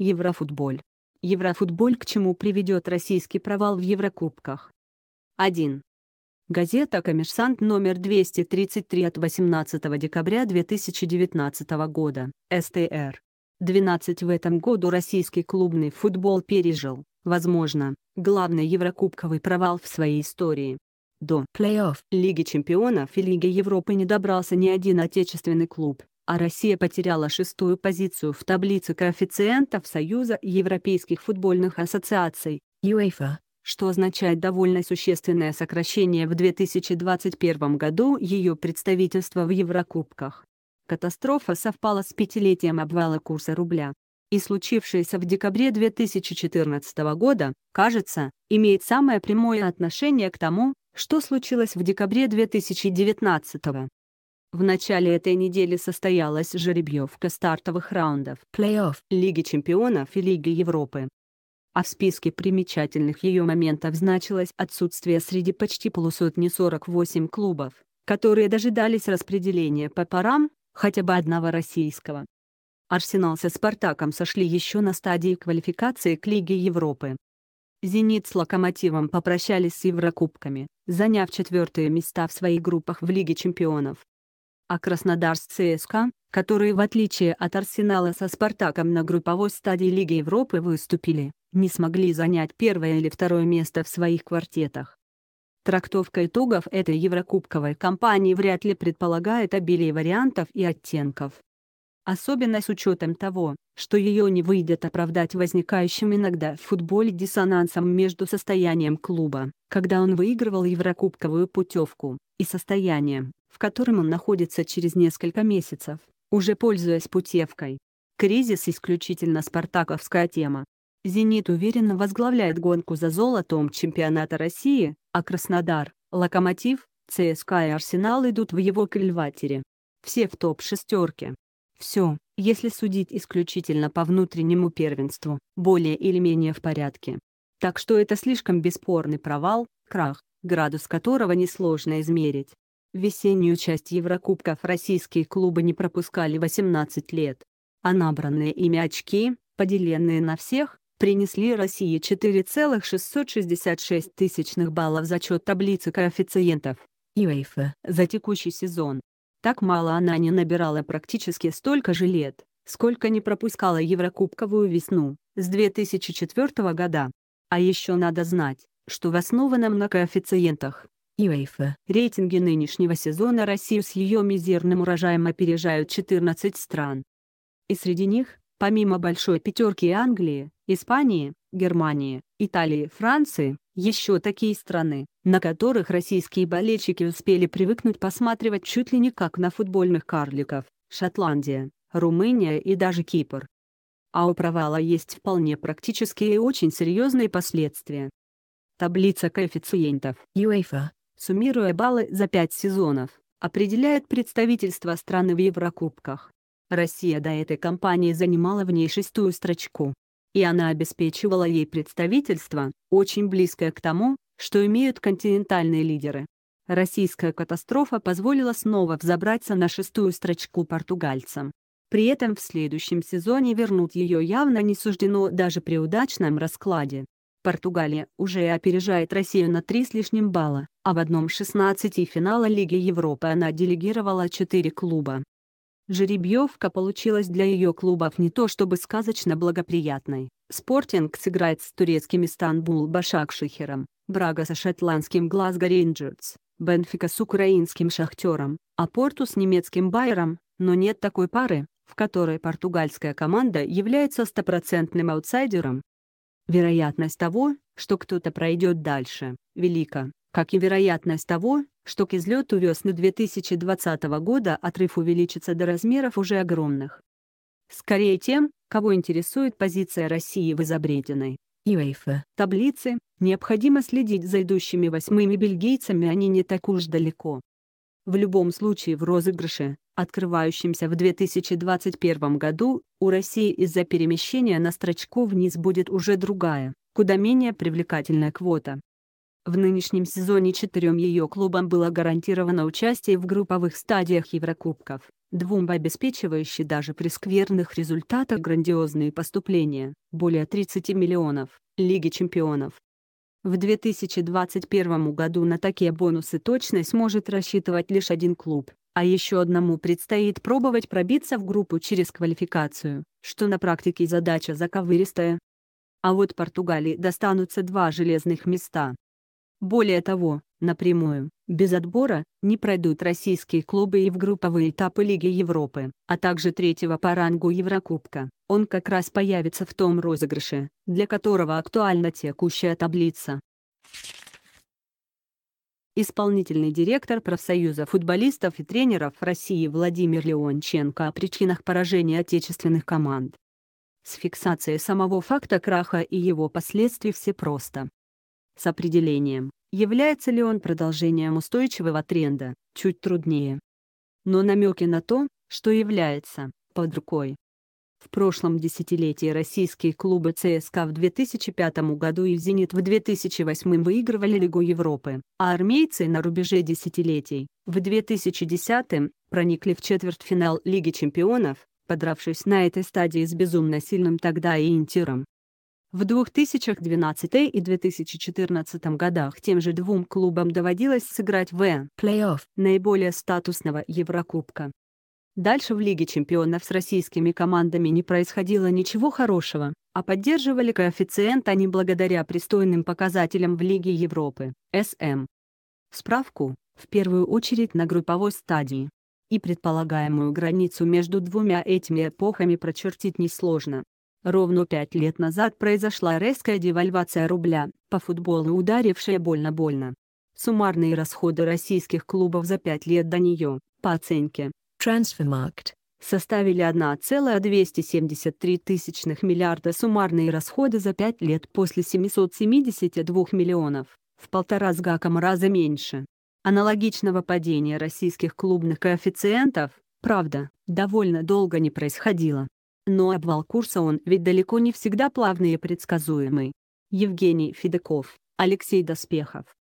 Еврофутболь. Еврофутболь к чему приведет российский провал в Еврокубках. 1. Газета «Коммерсант» номер 233 от 18 декабря 2019 года, СТР. 12 в этом году российский клубный футбол пережил, возможно, главный еврокубковый провал в своей истории. До плей-офф Лиги чемпионов и Лиги Европы не добрался ни один отечественный клуб, а Россия потеряла шестую позицию в таблице коэффициентов Союза Европейских футбольных ассоциаций UEFA, что означает довольно существенное сокращение в 2021 году ее представительства в Еврокубках. Катастрофа совпала с пятилетием обвала курса рубля и случившееся в декабре 2014 года, кажется, имеет самое прямое отношение к тому, что случилось в декабре 2019. года. В начале этой недели состоялась жеребьевка стартовых раундов плей-офф Лиги чемпионов и Лиги Европы. А в списке примечательных ее моментов значилось отсутствие среди почти полусотни 48 клубов, которые дожидались распределения по парам, хотя бы одного российского. Арсенал со «Спартаком» сошли еще на стадии квалификации к Лиге Европы. «Зенит» с «Локомотивом» попрощались с Еврокубками, заняв четвертые места в своих группах в Лиге чемпионов а Краснодарс ЦСКА, которые в отличие от Арсенала со Спартаком на групповой стадии Лиги Европы выступили, не смогли занять первое или второе место в своих квартетах. Трактовка итогов этой еврокубковой кампании вряд ли предполагает обилие вариантов и оттенков. Особенно с учетом того, что ее не выйдет оправдать возникающим иногда в футболе диссонансом между состоянием клуба, когда он выигрывал еврокубковую путевку, и состоянием, в котором он находится через несколько месяцев, уже пользуясь путевкой. Кризис исключительно спартаковская тема. «Зенит» уверенно возглавляет гонку за золотом чемпионата России, а Краснодар, «Локомотив», «ЦСКА» и «Арсенал» идут в его кальватере. Все в топ-шестерке. Все, если судить исключительно по внутреннему первенству, более или менее в порядке. Так что это слишком бесспорный провал, крах, градус которого несложно измерить. Весеннюю часть Еврокубков российские клубы не пропускали 18 лет, а набранные ими очки, поделенные на всех, принесли России 4,666 тысячных баллов за счет таблицы коэффициентов ЮЭФА за текущий сезон. Так мало она не набирала практически столько же лет, сколько не пропускала Еврокубковую весну с 2004 года. А еще надо знать, что в основанном на коэффициентах ИОФ. Рейтинги нынешнего сезона Россию с ее мизерным урожаем опережают 14 стран. И среди них, помимо большой пятерки Англии, Испании, Германии, Италии, Франции, еще такие страны, на которых российские болельщики успели привыкнуть посматривать чуть ли не как на футбольных карликов, Шотландия, Румыния и даже Кипр. А у провала есть вполне практические и очень серьезные последствия. Таблица коэффициентов. УЕФА суммируя баллы за пять сезонов, определяет представительство страны в Еврокубках. Россия до этой кампании занимала в ней шестую строчку. И она обеспечивала ей представительство, очень близкое к тому, что имеют континентальные лидеры. Российская катастрофа позволила снова взобраться на шестую строчку португальцам. При этом в следующем сезоне вернуть ее явно не суждено даже при удачном раскладе. Португалия уже опережает Россию на 3 с лишним балла, а в одном 16 финала Лиги Европы она делегировала 4 клуба. Жеребьевка получилась для ее клубов не то чтобы сказочно благоприятной. Спортинг сыграет с турецким Истанбул Башакшихером, Брага со шотландским Глазго Рейнджерс, Бенфика с украинским Шахтером, а Порту с немецким Байером, но нет такой пары, в которой португальская команда является стопроцентным аутсайдером, Вероятность того, что кто-то пройдет дальше, велика, как и вероятность того, что к излету весны 2020 года отрыв увеличится до размеров уже огромных. Скорее тем, кого интересует позиция России в изобретенной ЮЭФА Таблицы. необходимо следить за идущими восьмыми бельгийцами, они не так уж далеко. В любом случае в розыгрыше, открывающемся в 2021 году, у России из-за перемещения на строчку вниз будет уже другая, куда менее привлекательная квота. В нынешнем сезоне четырем ее клубам было гарантировано участие в групповых стадиях Еврокубков, двум обеспечивающие даже при скверных результатах грандиозные поступления, более 30 миллионов, Лиги чемпионов, в 2021 году на такие бонусы точность сможет рассчитывать лишь один клуб, а еще одному предстоит пробовать пробиться в группу через квалификацию, что на практике задача заковыристая. А вот Португалии достанутся два железных места, более того, напрямую, без отбора, не пройдут российские клубы и в групповые этапы Лиги Европы, а также третьего по рангу Еврокубка. Он как раз появится в том розыгрыше, для которого актуальна текущая таблица. Исполнительный директор профсоюза футболистов и тренеров России Владимир Леонченко о причинах поражения отечественных команд. С фиксацией самого факта краха и его последствий все просто с определением, является ли он продолжением устойчивого тренда, чуть труднее. Но намеки на то, что является, под рукой. В прошлом десятилетии российские клубы ЦСКА в 2005 году и «Зенит» в 2008 выигрывали Лигу Европы, а армейцы на рубеже десятилетий, в 2010 проникли в четвертьфинал Лиги чемпионов, подравшись на этой стадии с безумно сильным тогда и Интером. В 2012 и 2014 годах тем же двум клубам доводилось сыграть в плей-офф наиболее статусного Еврокубка. Дальше в Лиге чемпионов с российскими командами не происходило ничего хорошего, а поддерживали коэффициент они благодаря пристойным показателям в Лиге Европы, СМ. Справку, в первую очередь на групповой стадии. И предполагаемую границу между двумя этими эпохами прочертить несложно. Ровно пять лет назад произошла резкая девальвация рубля, по футболу ударившая больно-больно. Суммарные расходы российских клубов за пять лет до нее, по оценке Transfermarkt, составили 1,273 тысячных миллиарда суммарные расходы за пять лет после 772 миллионов, в полтора с гаком раза меньше. Аналогичного падения российских клубных коэффициентов, правда, довольно долго не происходило. Но обвал курса он ведь далеко не всегда плавный и предсказуемый. Евгений Федоков, Алексей Доспехов.